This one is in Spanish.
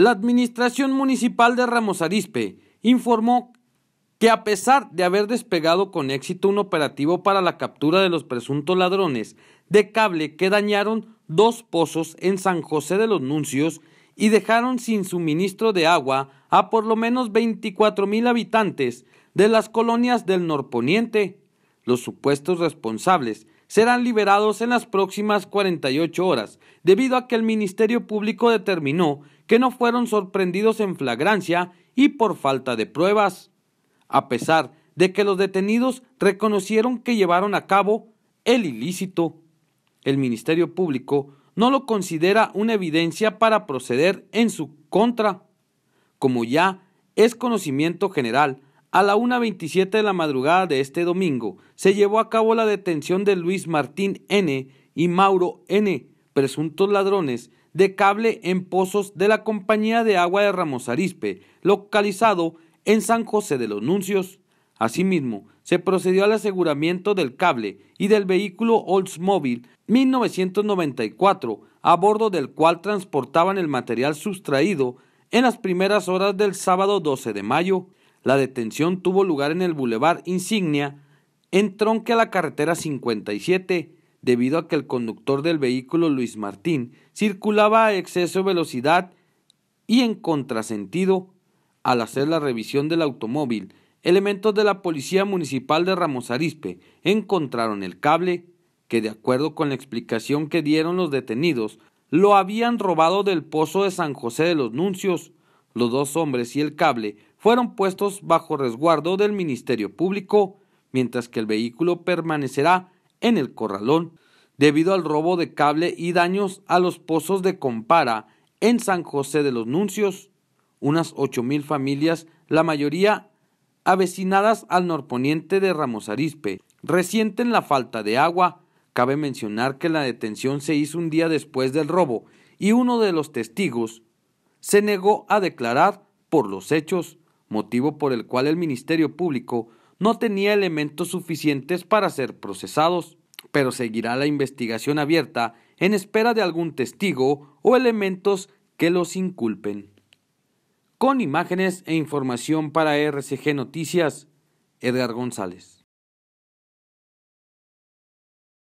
La Administración Municipal de Ramos Arizpe informó que a pesar de haber despegado con éxito un operativo para la captura de los presuntos ladrones de cable que dañaron dos pozos en San José de los Nuncios y dejaron sin suministro de agua a por lo menos 24 mil habitantes de las colonias del norponiente, los supuestos responsables serán liberados en las próximas 48 horas, debido a que el Ministerio Público determinó que no fueron sorprendidos en flagrancia y por falta de pruebas, a pesar de que los detenidos reconocieron que llevaron a cabo el ilícito. El Ministerio Público no lo considera una evidencia para proceder en su contra. Como ya es conocimiento general, a la 1.27 de la madrugada de este domingo se llevó a cabo la detención de Luis Martín N. y Mauro N., presuntos ladrones de cable en pozos de la compañía de agua de Ramos Arispe, localizado en San José de los Nuncios. Asimismo, se procedió al aseguramiento del cable y del vehículo Oldsmobile 1994, a bordo del cual transportaban el material sustraído en las primeras horas del sábado 12 de mayo. La detención tuvo lugar en el Boulevard Insignia, en tronque a la carretera 57, debido a que el conductor del vehículo Luis Martín circulaba a exceso de velocidad y en contrasentido. Al hacer la revisión del automóvil, elementos de la Policía Municipal de Ramos Arispe encontraron el cable que, de acuerdo con la explicación que dieron los detenidos, lo habían robado del pozo de San José de los Nuncios. Los dos hombres y el cable fueron puestos bajo resguardo del Ministerio Público, mientras que el vehículo permanecerá en el corralón debido al robo de cable y daños a los pozos de Compara en San José de los Nuncios. Unas mil familias, la mayoría avecinadas al norponiente de Ramos Arizpe, resienten la falta de agua. Cabe mencionar que la detención se hizo un día después del robo y uno de los testigos se negó a declarar por los hechos motivo por el cual el Ministerio Público no tenía elementos suficientes para ser procesados, pero seguirá la investigación abierta en espera de algún testigo o elementos que los inculpen. Con imágenes e información para RCG Noticias, Edgar González.